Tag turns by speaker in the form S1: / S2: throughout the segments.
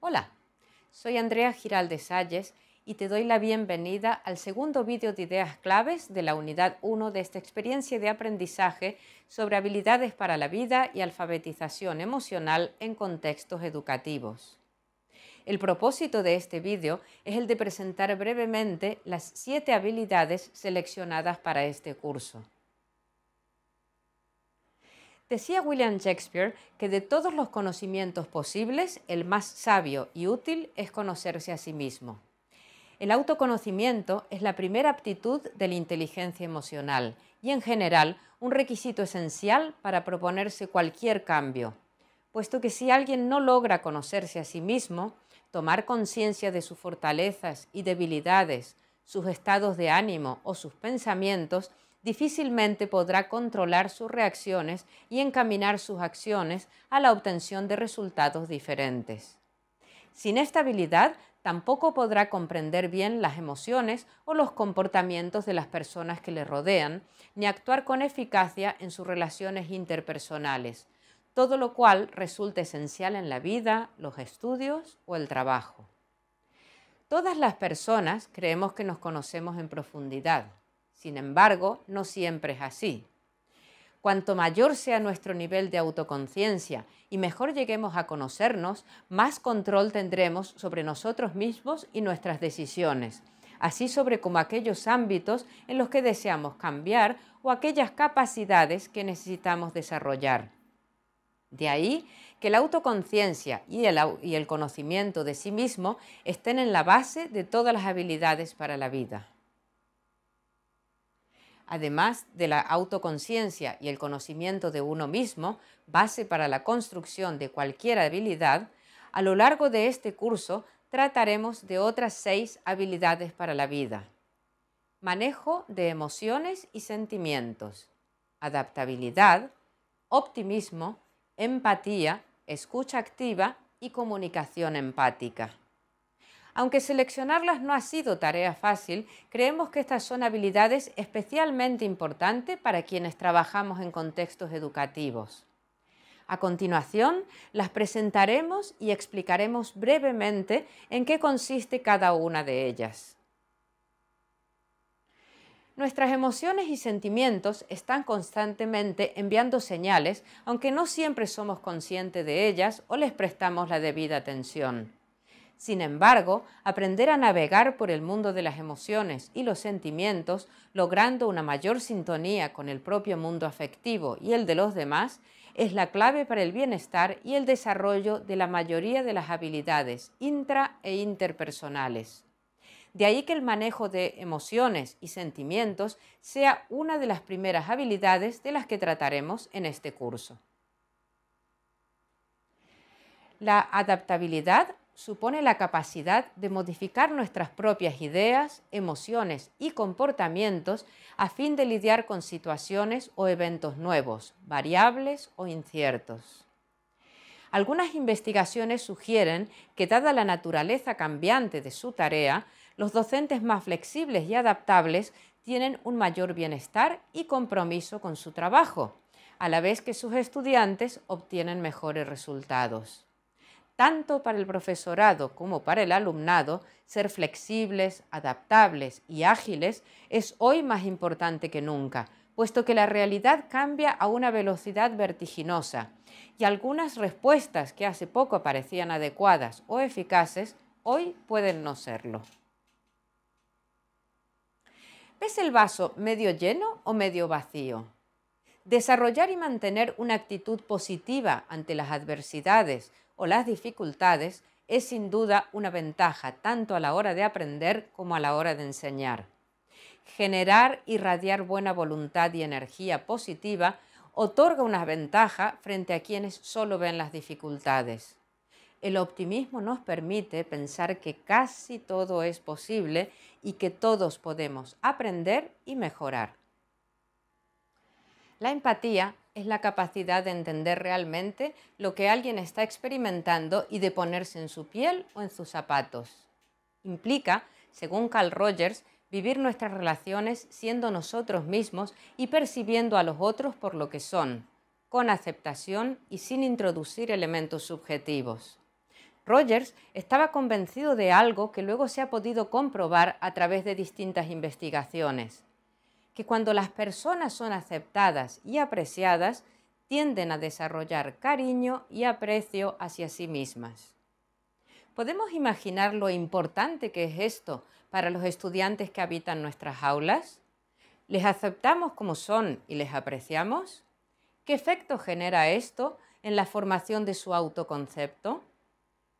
S1: Hola, soy Andrea Giralde Salles y te doy la bienvenida al segundo vídeo de ideas claves de la unidad 1 de esta experiencia de aprendizaje sobre habilidades para la vida y alfabetización emocional en contextos educativos. El propósito de este vídeo es el de presentar brevemente las 7 habilidades seleccionadas para este curso. Decía William Shakespeare que de todos los conocimientos posibles, el más sabio y útil es conocerse a sí mismo. El autoconocimiento es la primera aptitud de la inteligencia emocional y en general un requisito esencial para proponerse cualquier cambio, puesto que si alguien no logra conocerse a sí mismo, tomar conciencia de sus fortalezas y debilidades, sus estados de ánimo o sus pensamientos, difícilmente podrá controlar sus reacciones y encaminar sus acciones a la obtención de resultados diferentes. Sin esta habilidad, tampoco podrá comprender bien las emociones o los comportamientos de las personas que le rodean, ni actuar con eficacia en sus relaciones interpersonales, todo lo cual resulta esencial en la vida, los estudios o el trabajo. Todas las personas creemos que nos conocemos en profundidad, sin embargo, no siempre es así. Cuanto mayor sea nuestro nivel de autoconciencia y mejor lleguemos a conocernos, más control tendremos sobre nosotros mismos y nuestras decisiones, así sobre como aquellos ámbitos en los que deseamos cambiar o aquellas capacidades que necesitamos desarrollar. De ahí que la autoconciencia y el, conocimiento de sí mismo estén en la base de todas las habilidades para la vida además de la autoconciencia y el conocimiento de uno mismo, base para la construcción de cualquier habilidad, a lo largo de este curso trataremos de otras seis habilidades para la vida. Manejo de emociones y sentimientos, adaptabilidad, optimismo, empatía, escucha activa y comunicación empática. Aunque seleccionarlas no ha sido tarea fácil, creemos que estas son habilidades especialmente importantes para quienes trabajamos en contextos educativos. A continuación, las presentaremos y explicaremos brevemente en qué consiste cada una de ellas. Nuestras emociones y sentimientos están constantemente enviando señales, aunque no siempre somos conscientes de ellas o les prestamos la debida atención. Sin embargo, aprender a navegar por el mundo de las emociones y los sentimientos, logrando una mayor sintonía con el propio mundo afectivo y el de los demás, es la clave para el bienestar y el desarrollo de la mayoría de las habilidades intra e interpersonales. De ahí que el manejo de emociones y sentimientos sea una de las primeras habilidades de las que trataremos en este curso. La adaptabilidad supone la capacidad de modificar nuestras propias ideas, emociones y comportamientos a fin de lidiar con situaciones o eventos nuevos, variables o inciertos. Algunas investigaciones sugieren que dada la naturaleza cambiante de su tarea, los docentes más flexibles y adaptables tienen un mayor bienestar y compromiso con su trabajo, a la vez que sus estudiantes obtienen mejores resultados tanto para el profesorado como para el alumnado, ser flexibles, adaptables y ágiles es hoy más importante que nunca, puesto que la realidad cambia a una velocidad vertiginosa y algunas respuestas que hace poco parecían adecuadas o eficaces hoy pueden no serlo. ¿Ves el vaso medio lleno o medio vacío? Desarrollar y mantener una actitud positiva ante las adversidades o las dificultades es sin duda una ventaja tanto a la hora de aprender como a la hora de enseñar. Generar y radiar buena voluntad y energía positiva otorga una ventaja frente a quienes solo ven las dificultades. El optimismo nos permite pensar que casi todo es posible y que todos podemos aprender y mejorar. La empatía es la capacidad de entender realmente lo que alguien está experimentando y de ponerse en su piel o en sus zapatos. Implica, según Carl Rogers, vivir nuestras relaciones siendo nosotros mismos y percibiendo a los otros por lo que son, con aceptación y sin introducir elementos subjetivos. Rogers estaba convencido de algo que luego se ha podido comprobar a través de distintas investigaciones que cuando las personas son aceptadas y apreciadas, tienden a desarrollar cariño y aprecio hacia sí mismas. ¿Podemos imaginar lo importante que es esto para los estudiantes que habitan nuestras aulas? ¿Les aceptamos como son y les apreciamos? ¿Qué efecto genera esto en la formación de su autoconcepto?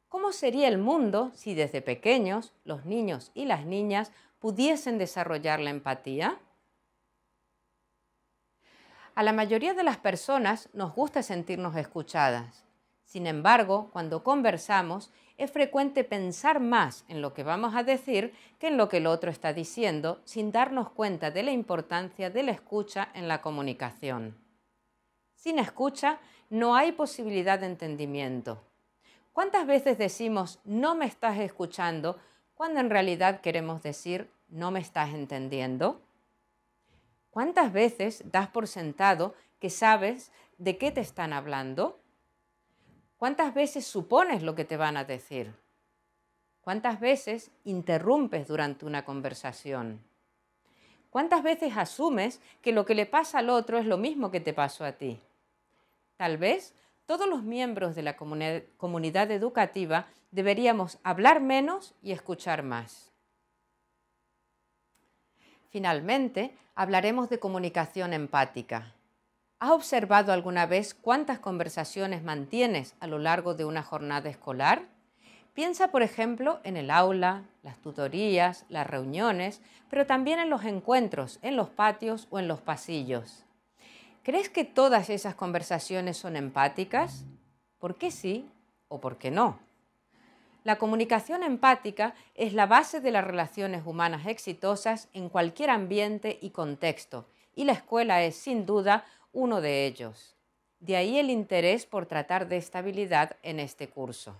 S1: ¿Cómo sería el mundo si desde pequeños los niños y las niñas pudiesen desarrollar la empatía? A la mayoría de las personas nos gusta sentirnos escuchadas. Sin embargo, cuando conversamos, es frecuente pensar más en lo que vamos a decir que en lo que el otro está diciendo, sin darnos cuenta de la importancia de la escucha en la comunicación. Sin escucha, no hay posibilidad de entendimiento. ¿Cuántas veces decimos no me estás escuchando cuando en realidad queremos decir no me estás entendiendo? ¿Cuántas veces das por sentado que sabes de qué te están hablando? ¿Cuántas veces supones lo que te van a decir? ¿Cuántas veces interrumpes durante una conversación? ¿Cuántas veces asumes que lo que le pasa al otro es lo mismo que te pasó a ti? Tal vez todos los miembros de la comunidad educativa deberíamos hablar menos y escuchar más. Finalmente, hablaremos de comunicación empática. ¿Has observado alguna vez cuántas conversaciones mantienes a lo largo de una jornada escolar? Piensa, por ejemplo, en el aula, las tutorías, las reuniones, pero también en los encuentros, en los patios o en los pasillos. ¿Crees que todas esas conversaciones son empáticas? ¿Por qué sí o por qué no? La comunicación empática es la base de las relaciones humanas exitosas en cualquier ambiente y contexto, y la escuela es, sin duda, uno de ellos. De ahí el interés por tratar de estabilidad en este curso.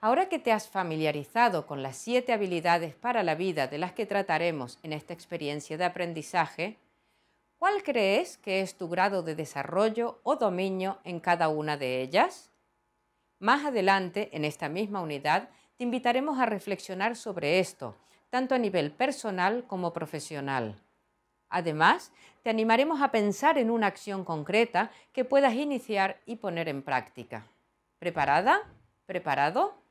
S1: Ahora que te has familiarizado con las siete habilidades para la vida de las que trataremos en esta experiencia de aprendizaje, ¿cuál crees que es tu grado de desarrollo o dominio en cada una de ellas? Más adelante, en esta misma unidad, te invitaremos a reflexionar sobre esto, tanto a nivel personal como profesional. Además, te animaremos a pensar en una acción concreta que puedas iniciar y poner en práctica. ¿Preparada? ¿Preparado?